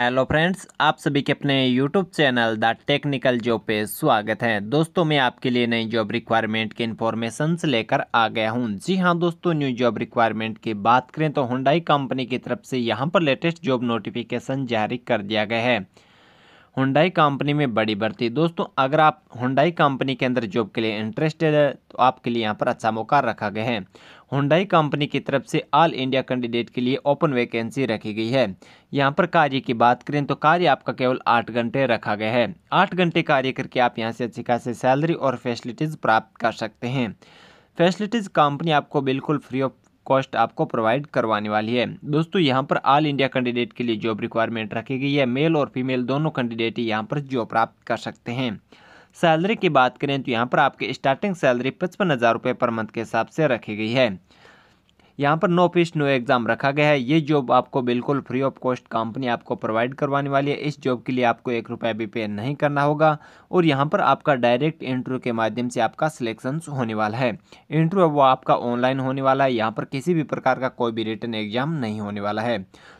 Hello friends आप सभी के अपने YouTube channel the technical job पे स्वागत है दोस्तों मैं आपके लिए नई जॉब रिक्वायरमेंट के इन्फॉर्मेशन लेकर आ गया हूं जी हां दोस्तों न्यू जॉब रिक्वायरमेंट की बात करें तो हुंडाई कंपनी की तरफ से यहां पर लेटेस्ट जॉब नोटिफिकेशन जारी कर दिया गया है हुंडाई कंपनी में बड़ी भर्ती दोस्तों अगर आप हुंडाई कंपनी के अंदर जॉब के लिए इंटरेस्टेड है तो आपके लिए यहाँ पर अच्छा मौका रखा गया है हुंडाई कंपनी की तरफ से ऑल इंडिया कैंडिडेट के लिए ओपन वैकेंसी रखी गई है यहाँ पर कार्य की बात करें तो कार्य आपका केवल आठ घंटे रखा गया है आठ घंटे कार्य करके आप यहाँ से अच्छी खासी सैलरी और फैसिलिटीज़ प्राप्त कर सकते हैं फैसिलिटीज़ कंपनी आपको बिल्कुल फ्री ऑफ कॉस्ट आपको प्रोवाइड करवाने वाली है दोस्तों यहाँ पर ऑल इंडिया कैंडिडेट के लिए जॉब रिक्वायरमेंट रखी गई है मेल और फीमेल दोनों कैंडिडेट ही यहाँ पर जॉब प्राप्त कर सकते हैं सैलरी की बात करें तो यहाँ पर आपके स्टार्टिंग सैलरी पचपन हज़ार रुपये पर मंथ के हिसाब से रखी गई है यहाँ पर नो फीस नो एग्ज़ाम रखा गया है ये जॉब आपको बिल्कुल फ्री ऑफ कॉस्ट कंपनी आपको प्रोवाइड करवाने वाली है इस जॉब के लिए आपको एक रुपया भी पे नहीं करना होगा और यहाँ पर आपका डायरेक्ट इंटरव्यू के माध्यम से आपका सिलेक्शन होने वाला है इंटरव्यू वो आपका ऑनलाइन होने वाला है यहाँ पर किसी भी प्रकार का कोई भी रिटर्न एग्जाम नहीं होने वाला है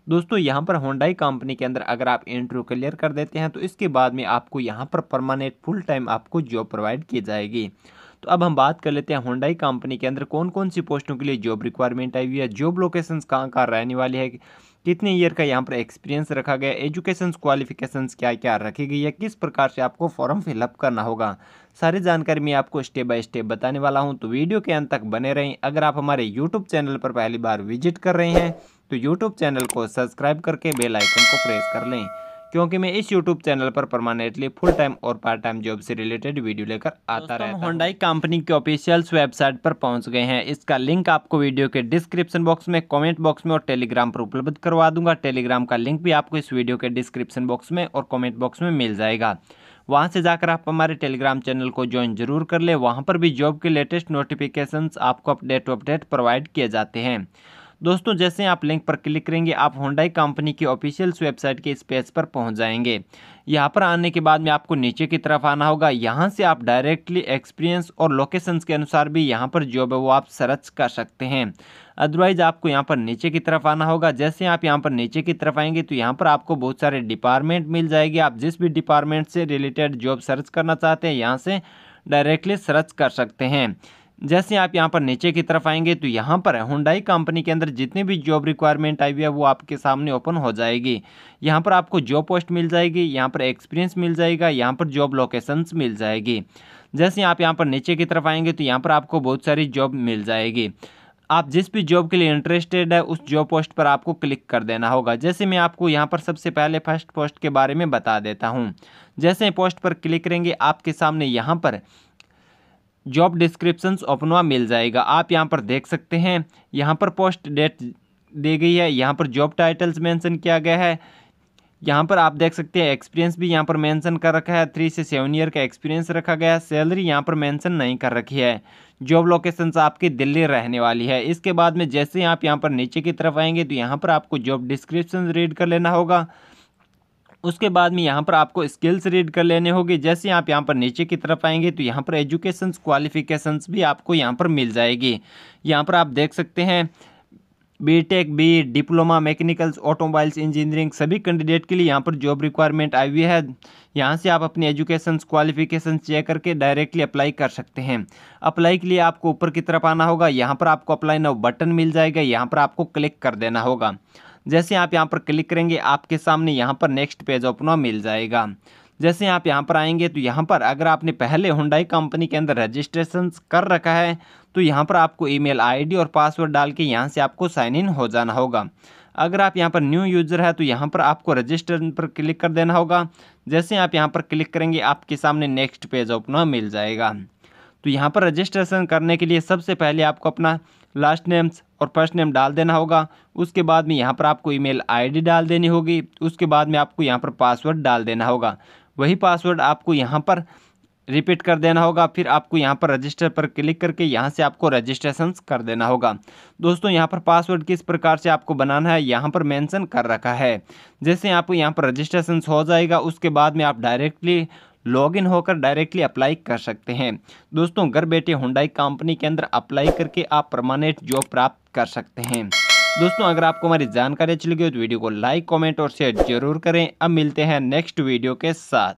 दोस्तों यहाँ पर होंडाई कंपनी के अंदर अगर आप इंटरव्यू क्लियर कर देते हैं तो इसके बाद में आपको यहाँ पर परमानेंट फुल टाइम आपको जॉब प्रोवाइड की जाएगी तो अब हम बात कर लेते हैं होंडाई कंपनी के अंदर कौन कौन सी पोस्टों के लिए जॉब रिक्वायरमेंट आई हुई है जॉब लोकेशंस कहाँ कहाँ रहने वाली है कितने ईयर का यहाँ पर एक्सपीरियंस रखा गया एजुकेशन क्वालिफिकेशन क्या क्या रखी गई है किस प्रकार से आपको फॉर्म फिलअप करना होगा सारी जानकारी मैं आपको स्टेप बाय स्टेप बताने वाला हूँ तो वीडियो के अंत तक बने रहें अगर आप हमारे यूट्यूब चैनल पर पहली बार विजिट कर रहे हैं तो यूट्यूब चैनल को सब्सक्राइब करके बेल आइकन को प्रेस कर लें क्योंकि मैं इस यूट्यूब चैनल पर परमानेंटली फुल टाइम और पार्ट टाइम जॉब से रिलेटेड वीडियो लेकर आता रहता हूं। होंडाई कंपनी के ऑफिशियल्स वेबसाइट पर पहुँच गए हैं इसका लिंक आपको वीडियो के डिस्क्रिप्शन बॉक्स में कॉमेंट बॉक्स में और टेलीग्राम पर उपलब्ध करवा दूंगा टेलीग्राम का लिंक भी आपको इस वीडियो के डिस्क्रिप्शन बॉक्स में और कॉमेंट बॉक्स में मिल जाएगा वहाँ से जाकर आप हमारे टेलीग्राम चैनल को ज्वाइन जरूर कर ले वहाँ पर भी जॉब के लेटेस्ट नोटिफिकेशन आपको अपडेट टू अपडेट प्रोवाइड किए जाते हैं दोस्तों जैसे आप लिंक पर क्लिक करेंगे आप होंडाई कंपनी की ऑफिशियल वेबसाइट के इस पेज पर पहुँच जाएंगे यहाँ पर आने के बाद में आपको नीचे की तरफ आना होगा यहाँ से आप डायरेक्टली एक्सपीरियंस और लोकेशन के अनुसार भी यहाँ पर जॉब है वो आप सर्च कर सकते हैं अदरवाइज़ आपको यहाँ पर नीचे की तरफ आना होगा जैसे आप यहाँ पर नीचे की तरफ आएंगे तो यहाँ पर आपको बहुत सारे डिपार्टमेंट मिल जाएंगे आप जिस भी डिपार्टमेंट से रिलेटेड जॉब सर्च करना चाहते हैं यहाँ से डायरेक्टली सर्च कर सकते हैं जैसे आप यहाँ पर नीचे की तरफ आएंगे तो यहाँ पर हुंडाई कंपनी के अंदर जितनी भी जॉब रिक्वायरमेंट आई हुई है वो आपके सामने ओपन हो जाएगी यहाँ पर आपको जॉब पोस्ट मिल जाएगी यहाँ पर एक्सपीरियंस मिल जाएगा यहाँ पर जॉब लोकेशंस मिल जाएगी जैसे आप यहाँ पर नीचे की तरफ आएंगे तो यहाँ पर आपको बहुत सारी जॉब मिल जाएगी आप जिस भी जॉब के लिए इंटरेस्टेड है उस जॉब पोस्ट पर आपको क्लिक कर देना होगा जैसे मैं आपको यहाँ पर सबसे पहले फर्स्ट पोस्ट के बारे में बता देता हूँ जैसे पोस्ट पर क्लिक करेंगे आपके सामने यहाँ पर जॉब ओपन हुआ मिल जाएगा आप यहाँ पर देख सकते हैं यहाँ पर पोस्ट डेट दी गई है यहाँ पर जॉब टाइटल्स मेंशन किया गया है यहाँ पर आप देख सकते हैं एक्सपीरियंस भी यहाँ पर मेंशन कर रखा है थ्री से सेवन ईयर का एक्सपीरियंस रखा गया है सैलरी यहाँ पर मेंशन नहीं कर रखी है जॉब लोकेशन आपकी दिल्ली रहने वाली है इसके बाद में जैसे ही आप यहाँ पर नीचे की तरफ आएंगे तो यहाँ पर आपको जॉब डिस्क्रिप्शन रीड कर लेना होगा उसके बाद में यहाँ पर आपको स्किल्स रीड कर लेने होंगे जैसे आप यहाँ पर नीचे की तरफ आएंगे तो यहाँ पर एजुकेशन क्वालिफिकेशन भी आपको यहाँ पर मिल जाएगी यहाँ पर आप देख सकते हैं B tech B diploma mechanicals automobiles engineering सभी कैंडिडेट के लिए यहाँ पर जॉब रिक्वायरमेंट आई हुई है यहाँ से आप अपनी एजुकेशन क्वालिफिकेशन चेक करके डायरेक्टली अप्लाई कर सकते हैं अप्लाई के लिए आपको ऊपर की तरफ आना होगा यहाँ पर आपको अप्लाई नाउ बटन मिल जाएगा यहाँ पर आपको क्लिक कर देना होगा जैसे आप यहाँ पर क्लिक करेंगे आपके सामने यहाँ पर नेक्स्ट पेज ओपन हुआ मिल जाएगा जैसे आप यहाँ पर आएंगे तो यहाँ पर अगर आपने पहले हुंडाई कंपनी के अंदर रजिस्ट्रेशन कर रखा है तो यहाँ पर आपको ईमेल आईडी और पासवर्ड डाल के यहाँ से आपको साइन इन हो जाना होगा अगर आप यहाँ पर न्यू यूज़र है तो यहाँ पर आपको रजिस्टर पर क्लिक कर देना होगा जैसे आप यहाँ पर क्लिक करेंगे आपके सामने नेक्स्ट पेज ओपन मिल जाएगा तो यहाँ पर रजिस्ट्रेशन करने के लिए सबसे पहले आपको अपना लास्ट नेम्स और फर्स्ट नेम डाल देना होगा उसके बाद में यहाँ पर आपको ईमेल आईडी डाल देनी होगी उसके बाद में आपको यहाँ पर पासवर्ड डाल देना होगा वही पासवर्ड आपको यहाँ पर रिपीट कर देना होगा फिर आपको यहाँ पर रजिस्टर पर क्लिक करके यहाँ से आपको रजिस्ट्रेशन कर देना होगा दोस्तों यहाँ पर पासवर्ड किस प्रकार से आपको बनाना है यहाँ पर मेंशन कर रखा है जैसे आपको यहाँ पर रजिस्ट्रेशन हो जाएगा उसके बाद में आप डायरेक्टली लॉगिन होकर डायरेक्टली अप्लाई कर सकते हैं दोस्तों घर बैठे हुंडाई कंपनी के अंदर अप्लाई करके आप परमानेंट जॉब प्राप्त कर सकते हैं दोस्तों अगर आपको हमारी जानकारी अच्छी लगी हो तो वीडियो को लाइक कमेंट और शेयर जरूर करें अब मिलते हैं नेक्स्ट वीडियो के साथ